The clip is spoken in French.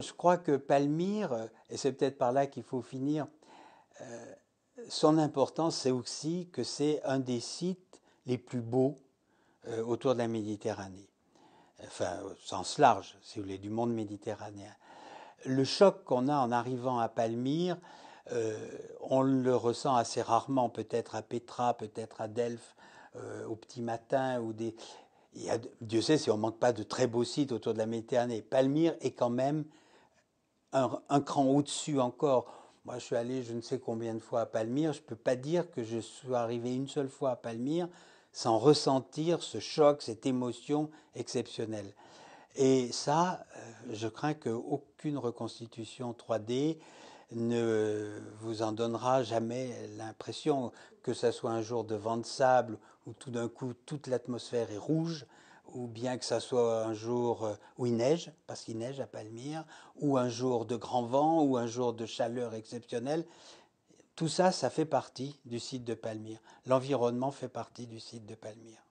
Je crois que Palmyre, et c'est peut-être par là qu'il faut finir, euh, son importance, c'est aussi que c'est un des sites les plus beaux euh, autour de la Méditerranée, enfin au sens large, si vous voulez, du monde méditerranéen. Le choc qu'on a en arrivant à Palmyre, euh, on le ressent assez rarement, peut-être à Petra, peut-être à Delphes, au petit matin, ou des... Dieu sait si on manque pas de très beaux sites autour de la Méditerranée. Palmyre est quand même un, cran au-dessus encore. Moi, je suis allé je ne sais combien de fois à Palmyre. Je ne peux pas dire que je sois arrivé une seule fois à Palmyre sans ressentir ce choc, cette émotion exceptionnelle. Et ça, euh, je crains qu'aucune reconstitution 3D ne vous en donnera jamais l'impression, que ce soit un jour de vent de sable où tout d'un coup toute l'atmosphère est rouge, ou bien que ça soit un jour euh, où il neige, parce qu'il neige à Palmyre, ou un jour de grand vent, ou un jour de chaleur exceptionnelle, tout ça, ça fait partie du site de Palmyre. L'environnement fait partie du site de Palmyre.